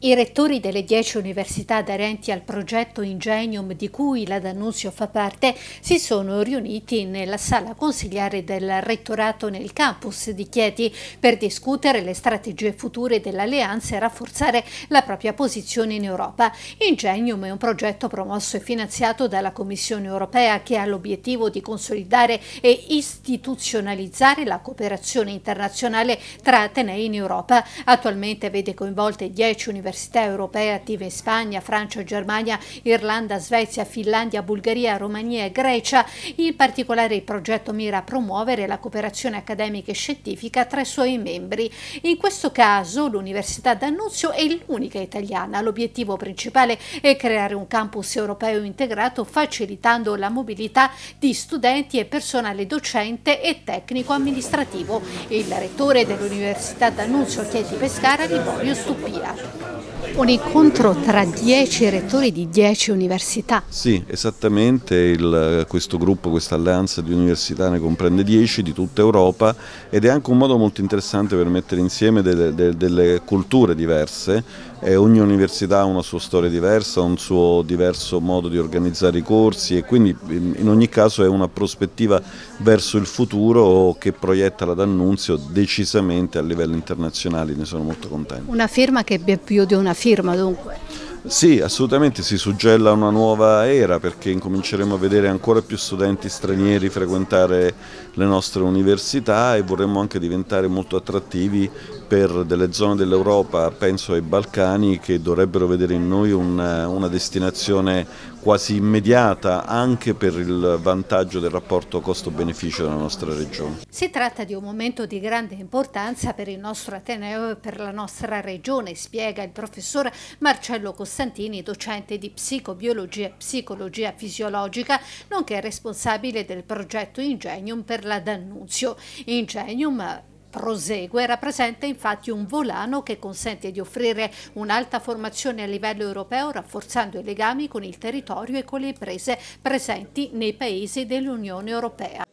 I rettori delle dieci università aderenti al progetto Ingenium di cui la D'Annunzio fa parte si sono riuniti nella sala consigliare del rettorato nel campus di Chieti per discutere le strategie future dell'alleanza e rafforzare la propria posizione in Europa. Ingenium è un progetto promosso e finanziato dalla Commissione europea che ha l'obiettivo di consolidare e istituzionalizzare la cooperazione internazionale tra Atenei in Europa. Attualmente vede coinvolte dieci università università europee attive in Spagna, Francia, Germania, Irlanda, Svezia, Finlandia, Bulgaria, Romania e Grecia. In particolare il progetto mira a promuovere la cooperazione accademica e scientifica tra i suoi membri. In questo caso l'Università d'Annunzio è l'unica italiana. L'obiettivo principale è creare un campus europeo integrato facilitando la mobilità di studenti e personale docente e tecnico-amministrativo. Il rettore dell'Università d'Annunzio Chieti Pescara, Liborio Stupia. Un incontro tra 10 rettori di 10 università. Sì, esattamente, il, questo gruppo, questa alleanza di università ne comprende 10 di tutta Europa ed è anche un modo molto interessante per mettere insieme delle, delle, delle culture diverse e eh, ogni università ha una sua storia diversa, un suo diverso modo di organizzare i corsi e quindi in ogni caso è una prospettiva verso il futuro che proietta la D'Annunzio decisamente a livello internazionale, ne sono molto contento. Una firma che più di una firma dunque. Sì, assolutamente si suggella una nuova era perché incominceremo a vedere ancora più studenti stranieri frequentare le nostre università e vorremmo anche diventare molto attrattivi per delle zone dell'Europa, penso ai Balcani, che dovrebbero vedere in noi una, una destinazione quasi immediata anche per il vantaggio del rapporto costo-beneficio della nostra regione. Si tratta di un momento di grande importanza per il nostro Ateneo e per la nostra regione, spiega il professor Marcello Costantini, docente di psicobiologia e psicologia fisiologica, nonché responsabile del progetto Ingenium per la D'Annunzio. Ingenium prosegue, rappresenta infatti un volano che consente di offrire un'alta formazione a livello europeo rafforzando i legami con il territorio e con le imprese presenti nei paesi dell'Unione Europea.